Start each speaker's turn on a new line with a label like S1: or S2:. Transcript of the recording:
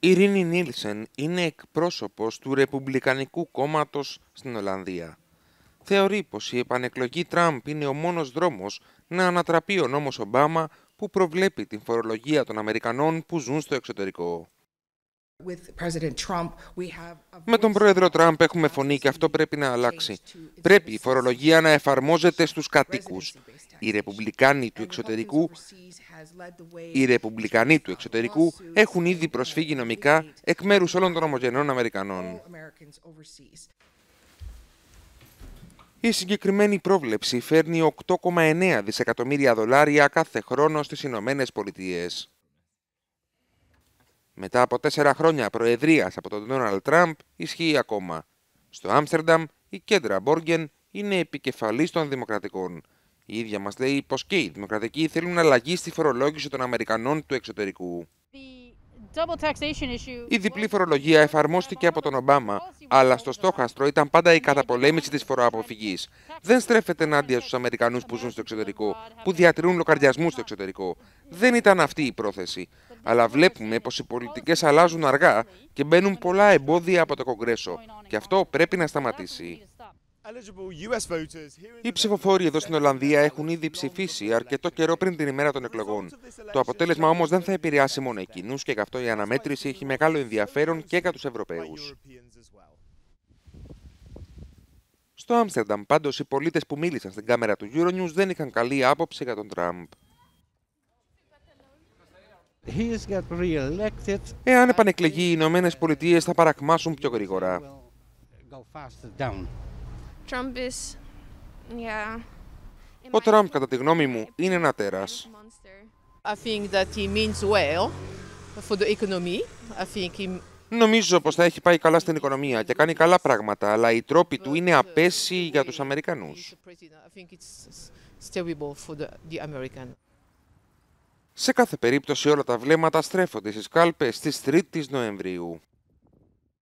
S1: Η Ρίνι Νίλσεν είναι εκπρόσωπος του Ρεπουμπλικανικού κόμματος στην Ολλανδία. Θεωρεί πως η επανεκλογή Τραμπ είναι ο μόνος δρόμος να ανατραπεί ο νόμος Ομπάμα που προβλέπει την φορολογία των Αμερικανών που ζουν στο εξωτερικό. Με τον πρόεδρο Τραμπ έχουμε φωνή και αυτό πρέπει να αλλάξει. Πρέπει η φορολογία να εφαρμόζεται στους κατοίκους. Οι Ρεπουμπλικάνοι του εξωτερικού, οι Ρεπουμπλικανοί του εξωτερικού έχουν ήδη προσφύγει νομικά εκ μέρους όλων των ομογενών Αμερικανών. Η συγκεκριμένη πρόβλεψη φέρνει 8,9 δισεκατομμύρια δολάρια κάθε χρόνο στις Ηνωμένες Πολιτείες μετά από τέσσερα χρόνια προεδρίας από τον Ντόναλτ Τραμπ ισχύει ακόμα. Στο Άμστερνταμ η Κέντρα Μπόργκεν είναι επικεφαλής των Δημοκρατικών. Η ίδια μας λέει πως και οι Δημοκρατικοί θέλουν αλλαγή στη φορολόγηση των Αμερικανών του εξωτερικού. Η διπλή φορολογία εφαρμόστηκε από τον Ομπάμα, αλλά στο στόχαστρο ήταν πάντα η καταπολέμηση της φοροαποφυγής. Δεν στρέφεται ενάντια στους Αμερικανούς που ζουν στο εξωτερικό, που διατηρούν λογαριασμού στο εξωτερικό. Δεν ήταν αυτή η πρόθεση. Αλλά βλέπουμε πως οι πολιτικές αλλάζουν αργά και μπαίνουν πολλά εμπόδια από το Κογκρέσο. Και αυτό πρέπει να σταματήσει. Οι ψηφοφόροι εδώ στην Ολλανδία έχουν ήδη ψηφίσει αρκετό καιρό πριν την ημέρα των εκλογών. Το αποτέλεσμα όμως δεν θα επηρεάσει μόνο εκείνους και γι' αυτό η αναμέτρηση έχει μεγάλο ενδιαφέρον και για τους Ευρωπαίους. Στο Άμστερνταμ, πάντως, οι πολίτες που μίλησαν στην κάμερα του Euronews δεν είχαν καλή άποψη για τον Τραμπ. Εάν επανεκλεγεί, οι Ηνωμένες Πολιτείες θα παρακμάσουν πιο γρήγορα. Ο Τραμπ, κατά τη γνώμη μου, είναι ένα τέρας. Νομίζω πως θα έχει πάει καλά στην οικονομία και κάνει καλά πράγματα, αλλά οι τρόποι του είναι uh, απέσιοι για τους Αμερικανούς. Σε κάθε περίπτωση όλα τα βλέμματα στρέφονται στις κάλπες της 3ης Νοεμβρίου.